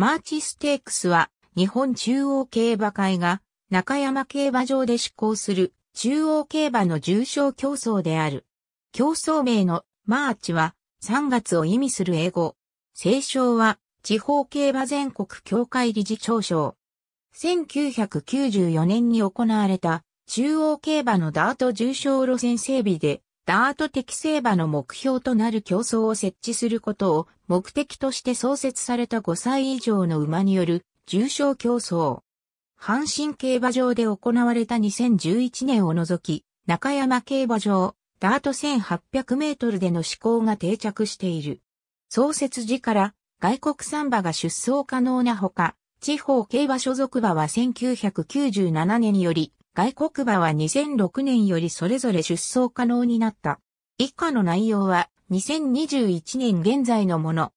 マーチステークスは日本中央競馬会が中山競馬場で施行する中央競馬の重賞競争である。競争名のマーチは3月を意味する英語。聖称は地方競馬全国協会理事長賞。1994年に行われた中央競馬のダート重賞路線整備でダート適正馬の目標となる競争を設置することを目的として創設された5歳以上の馬による重賞競争。阪神競馬場で行われた2011年を除き、中山競馬場、ダート1800メートルでの試行が定着している。創設時から外国産馬が出走可能なほか、地方競馬所属馬は1997年により外国馬は2006年よりそれぞれ出走可能になった。以下の内容は2021年現在のもの。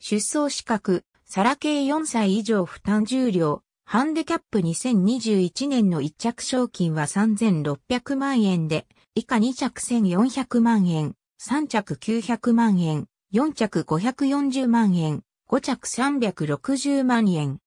出走資格、サラ系4歳以上負担重量、ハンデキャップ2021年の1着賞金は3600万円で、以下2着1400万円、3着900万円、4着540万円、5着360万円。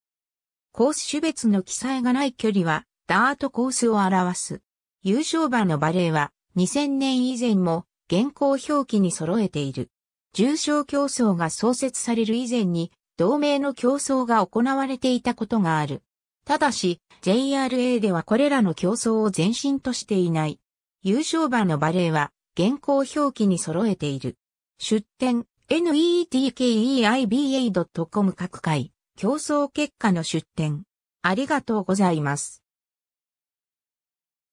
コース種別の記載がない距離はダートコースを表す。優勝馬のバレーは2000年以前も現行表記に揃えている。重賞競争が創設される以前に同盟の競争が行われていたことがある。ただし、JRA ではこれらの競争を前身としていない。優勝馬のバレーは、現行表記に揃えている。出展、netkeiba.com 各回、競争結果の出展。ありがとうございます。